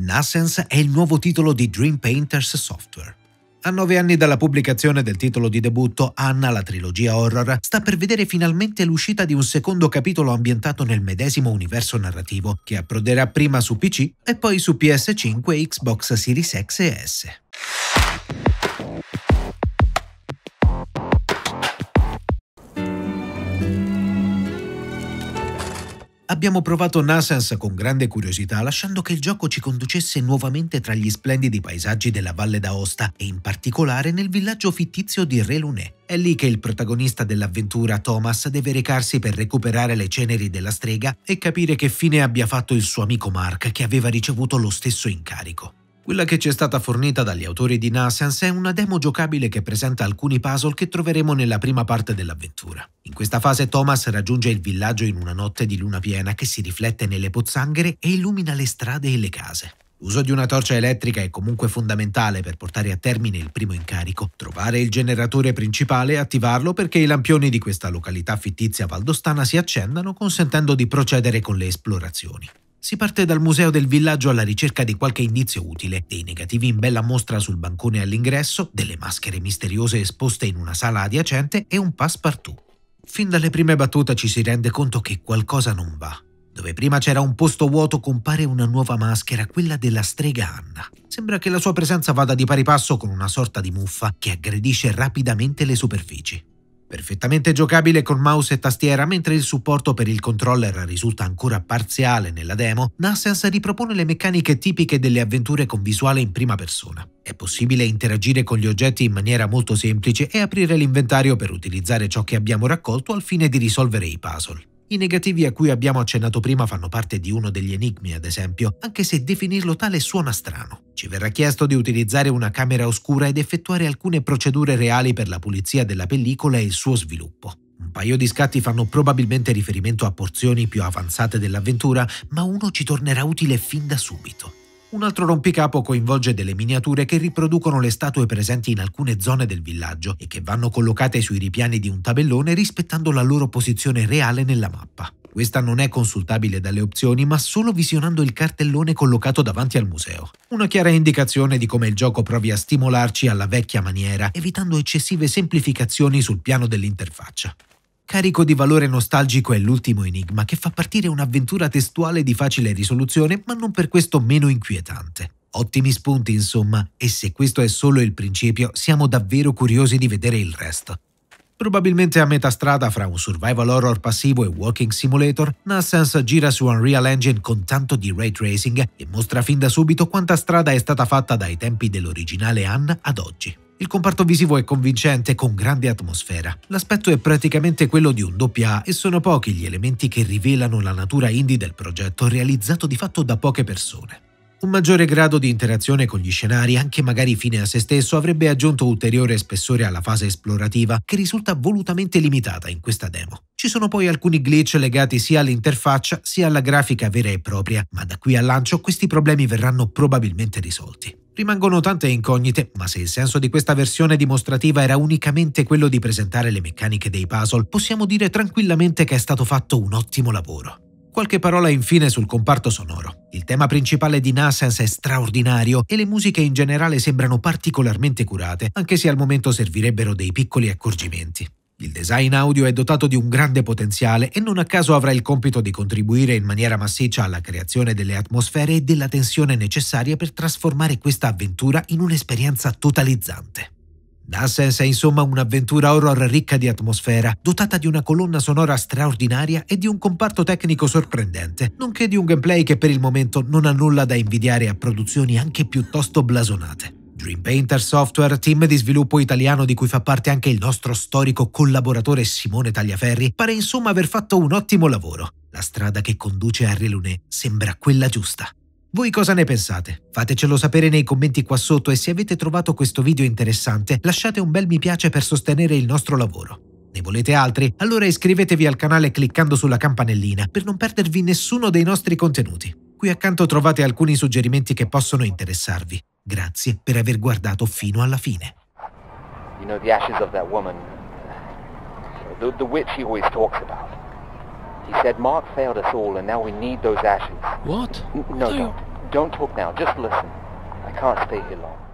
Nascens è il nuovo titolo di Dream Painters Software. A nove anni dalla pubblicazione del titolo di debutto, Anna, la trilogia horror, sta per vedere finalmente l'uscita di un secondo capitolo ambientato nel medesimo universo narrativo, che approderà prima su PC e poi su PS5 Xbox Series X e S. Abbiamo provato Nasens con grande curiosità, lasciando che il gioco ci conducesse nuovamente tra gli splendidi paesaggi della Valle d'Aosta e in particolare nel villaggio fittizio di Re Lunè. È lì che il protagonista dell'avventura, Thomas, deve recarsi per recuperare le ceneri della strega e capire che fine abbia fatto il suo amico Mark, che aveva ricevuto lo stesso incarico. Quella che ci è stata fornita dagli autori di Nascens è una demo giocabile che presenta alcuni puzzle che troveremo nella prima parte dell'avventura. In questa fase Thomas raggiunge il villaggio in una notte di luna piena che si riflette nelle pozzanghere e illumina le strade e le case. L'uso di una torcia elettrica è comunque fondamentale per portare a termine il primo incarico, trovare il generatore principale e attivarlo perché i lampioni di questa località fittizia valdostana si accendano consentendo di procedere con le esplorazioni. Si parte dal museo del villaggio alla ricerca di qualche indizio utile, dei negativi in bella mostra sul bancone all'ingresso, delle maschere misteriose esposte in una sala adiacente e un passepartout. Fin dalle prime battute ci si rende conto che qualcosa non va. Dove prima c'era un posto vuoto compare una nuova maschera, quella della strega Anna. Sembra che la sua presenza vada di pari passo con una sorta di muffa che aggredisce rapidamente le superfici perfettamente giocabile con mouse e tastiera, mentre il supporto per il controller risulta ancora parziale nella demo, Nassens ripropone le meccaniche tipiche delle avventure con visuale in prima persona. È possibile interagire con gli oggetti in maniera molto semplice e aprire l'inventario per utilizzare ciò che abbiamo raccolto al fine di risolvere i puzzle. I negativi a cui abbiamo accennato prima fanno parte di uno degli enigmi, ad esempio, anche se definirlo tale suona strano. Ci verrà chiesto di utilizzare una camera oscura ed effettuare alcune procedure reali per la pulizia della pellicola e il suo sviluppo. Un paio di scatti fanno probabilmente riferimento a porzioni più avanzate dell'avventura, ma uno ci tornerà utile fin da subito. Un altro rompicapo coinvolge delle miniature che riproducono le statue presenti in alcune zone del villaggio e che vanno collocate sui ripiani di un tabellone rispettando la loro posizione reale nella mappa. Questa non è consultabile dalle opzioni, ma solo visionando il cartellone collocato davanti al museo. Una chiara indicazione di come il gioco provi a stimolarci alla vecchia maniera, evitando eccessive semplificazioni sul piano dell'interfaccia. Carico di valore nostalgico è l'ultimo enigma che fa partire un'avventura testuale di facile risoluzione, ma non per questo meno inquietante. Ottimi spunti, insomma, e se questo è solo il principio, siamo davvero curiosi di vedere il resto. Probabilmente a metà strada fra un survival horror passivo e walking simulator, Nassens gira su Unreal Engine con tanto di ray tracing e mostra fin da subito quanta strada è stata fatta dai tempi dell'originale Anne ad oggi. Il comparto visivo è convincente con grande atmosfera. L'aspetto è praticamente quello di un doppia e sono pochi gli elementi che rivelano la natura indie del progetto realizzato di fatto da poche persone. Un maggiore grado di interazione con gli scenari, anche magari fine a se stesso, avrebbe aggiunto ulteriore spessore alla fase esplorativa, che risulta volutamente limitata in questa demo. Ci sono poi alcuni glitch legati sia all'interfaccia sia alla grafica vera e propria, ma da qui al lancio questi problemi verranno probabilmente risolti. Rimangono tante incognite, ma se il senso di questa versione dimostrativa era unicamente quello di presentare le meccaniche dei puzzle, possiamo dire tranquillamente che è stato fatto un ottimo lavoro. Qualche parola infine sul comparto sonoro. Il tema principale di Nassens è straordinario e le musiche in generale sembrano particolarmente curate, anche se al momento servirebbero dei piccoli accorgimenti. Il design audio è dotato di un grande potenziale e non a caso avrà il compito di contribuire in maniera massiccia alla creazione delle atmosfere e della tensione necessaria per trasformare questa avventura in un'esperienza totalizzante. Dassens è insomma un'avventura horror ricca di atmosfera, dotata di una colonna sonora straordinaria e di un comparto tecnico sorprendente, nonché di un gameplay che per il momento non ha nulla da invidiare a produzioni anche piuttosto blasonate. Dreampainter Software, team di sviluppo italiano di cui fa parte anche il nostro storico collaboratore Simone Tagliaferri, pare insomma aver fatto un ottimo lavoro. La strada che conduce a Relunè sembra quella giusta. Voi cosa ne pensate? Fatecelo sapere nei commenti qua sotto e se avete trovato questo video interessante lasciate un bel mi piace per sostenere il nostro lavoro. Ne volete altri? Allora iscrivetevi al canale cliccando sulla campanellina per non perdervi nessuno dei nostri contenuti. Qui accanto trovate alcuni suggerimenti che possono interessarvi. Grazie per aver guardato fino alla fine. You know the ashes of that woman, uh, the, the witch he always talks about. He said Mark failed us all and now we need those ashes. What? No, don't. Don't talk now, just listen. I can't stay here long.